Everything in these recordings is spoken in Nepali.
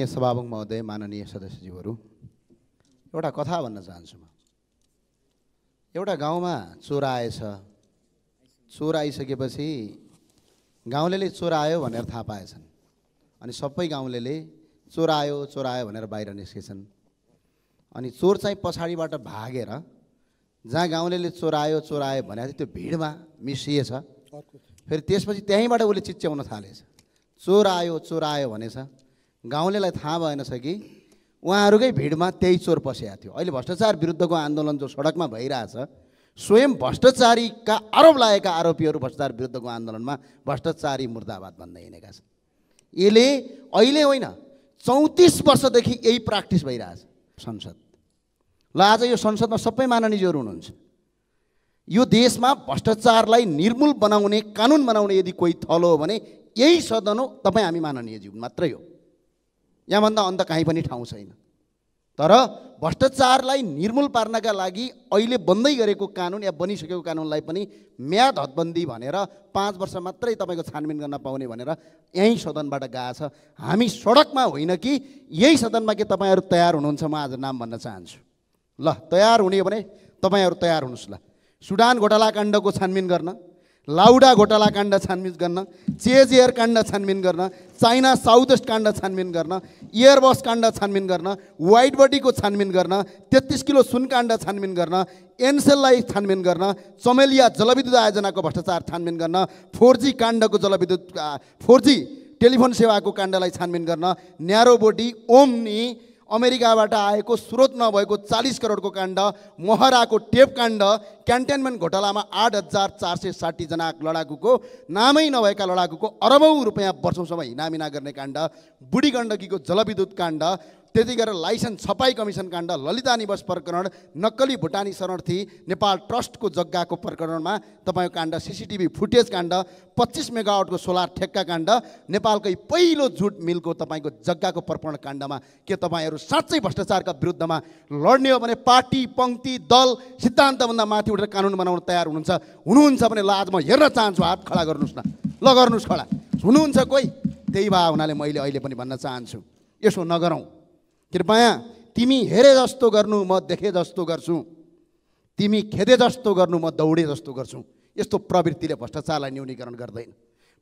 सभामुख महोदय माननीय सदस्यज्यूहरू एउटा कथा भन्न चाहन्छु म एउटा गाउँमा चोर आएछ चोर आइसकेपछि गाउँले चोर आयो भनेर थाहा पाएछन् अनि सबै गाउँले चोर आयो चोर आयो भनेर बाहिर निस्केछन् अनि चोर चाहिँ पछाडिबाट भागेर जहाँ गाउँले चोर आयो चोर आयो भने त्यो भिडमा मिसिएछ फेरि त्यसपछि त्यहीँबाट उसले चिच्याउन थालेछ चोर आयो चोर आयो भनेछ गाउँलेलाई थाहा भएनछ कि उहाँहरूकै भिडमा त्यही चोर पसेको थियो अहिले भ्रष्टाचार विरुद्धको आन्दोलन जो सडकमा भइरहेछ स्वयं भ्रष्टाचारीका आरोप लागेका आरोपीहरू भ्रष्टाचार विरुद्धको आन्दोलनमा भ्रष्टाचारी मुर्दाबाद भन्दै हिँडेका छन् यसले अहिले होइन चौतिस वर्षदेखि यही प्र्याक्टिस भइरहेछ संसद ल आज यो संसदमा सबै माननीयहरू हुनुहुन्छ यो देशमा भ्रष्टाचारलाई निर्मूल बनाउने कानुन बनाउने यदि कोही थलो हो भने यही सदन हो तपाईँ हामी माननीयजी मात्रै हो यहाँभन्दा अन्त काहीँ पनि ठाउँ छैन तर भ्रष्टाचारलाई निर्मूल पार्नका लागि अहिले बन्दै गरेको कानुन या बनिसकेको कानुनलाई पनि म्याद हदबन्दी भनेर पाँच वर्ष मात्रै तपाईँको छानबिन गर्न पाउने भनेर यहीँ सदनबाट गएको छ हामी सडकमा होइन कि यही सदनमा के तपाईँहरू तयार हुनुहुन्छ म आज नाम भन्न चाहन्छु ल तयार हुने भने तपाईँहरू तयार हुनुहोस् ल सुडान घोटालाकाण्डको छानबिन गर्न लाउडा घोटाला काण्ड छानबिन गर्न चेज एयर काण्ड छानबिन गर्न चाइना साउथ इस्ट काण्ड छानबिन गर्न एयरबस काण्ड छानबिन गर्न वाइट बडीको छानबिन गर्न तेत्तिस किलो सुन काण्ड छानबिन गर्न एनसेललाई छानबिन गर्न चमेलिया जलविद्युत आयोजनाको भ्रष्टाचार छानबिन गर्न फोर जी काण्डको जलविद्युत फोर जी टेलिफोन सेवाको काण्डलाई छानबिन गर्न न्यारो बोडी ओम्नी अमेरिकाबाट आएको स्रोत नभएको चालिस करोडको काण्ड मोहराको टेप काण्ड क्यान्टेनमेन्ट घोटालामा आठ हजार चार सय साठीजना लडाकुको नामै नभएका लडाकुको अरबौँ रुपियाँ वर्षौँसम्म हिनामिना गर्ने काण्ड बुढी गण्डकीको जलविद्युत काण्ड त्यति गरेर लाइसेन्स छपाई कमिसन काण्ड ललिता निवास प्रकरण नक्कली भुटानी शरणार्थी नेपाल ट्रस्टको जग्गाको प्रकरणमा तपाईँको काण्ड सिसिटिभी फुटेज काण्ड पच्चिस मेगावटको सोलर ठेक्का काण्ड नेपालकै पहिलो जुट मिलको तपाईँको जग्गाको प्रकरण काण्डमा के तपाईँहरू साँच्चै भ्रष्टाचारका विरुद्धमा लड्ने हो भने पार्टी पङ्क्ति दल सिद्धान्तभन्दा माथि उठेर कानुन बनाउन तयार हुनुहुन्छ हुनुहुन्छ भने लाज म हेर्न चाहन्छु हात खडा गर्नुहोस् न ल गर्नुहोस् खडा हुनुहुन्छ कोही त्यही भए हुनाले मैले अहिले पनि भन्न चाहन्छु यसो नगरौँ कृपया तिमी हेरे जस्तो गर्नु म देखे जस्तो गर्छु तिमी खेदे जस्तो गर्नु म दौडे जस्तो गर्छु यस्तो प्रवृत्तिले भ्रष्टाचारलाई न्यूनीकरण गर्दैन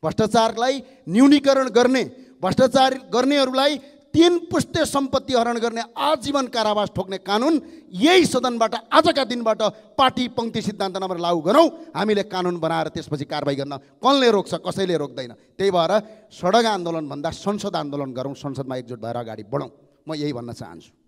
भ्रष्टाचारलाई न्यूनीकरण गर्ने भ्रष्टाचार गर्नेहरूलाई तिन पुस्ते सम्पत्ति हरण गर्ने आजीवन कारावास ठोक्ने कानुन यही सदनबाट आजका दिनबाट पार्टी पङ्क्ति सिद्धान्त नम्बर लागू गरौँ हामीले कानुन बनाएर त्यसपछि कारवाही गर्न कसले रोक्छ कसैले रोक्दैन त्यही भएर सडक आन्दोलनभन्दा संसद आन्दोलन गरौँ संसदमा एकजुट भएर अगाडि बढौँ म यही भन्न चाहन्छु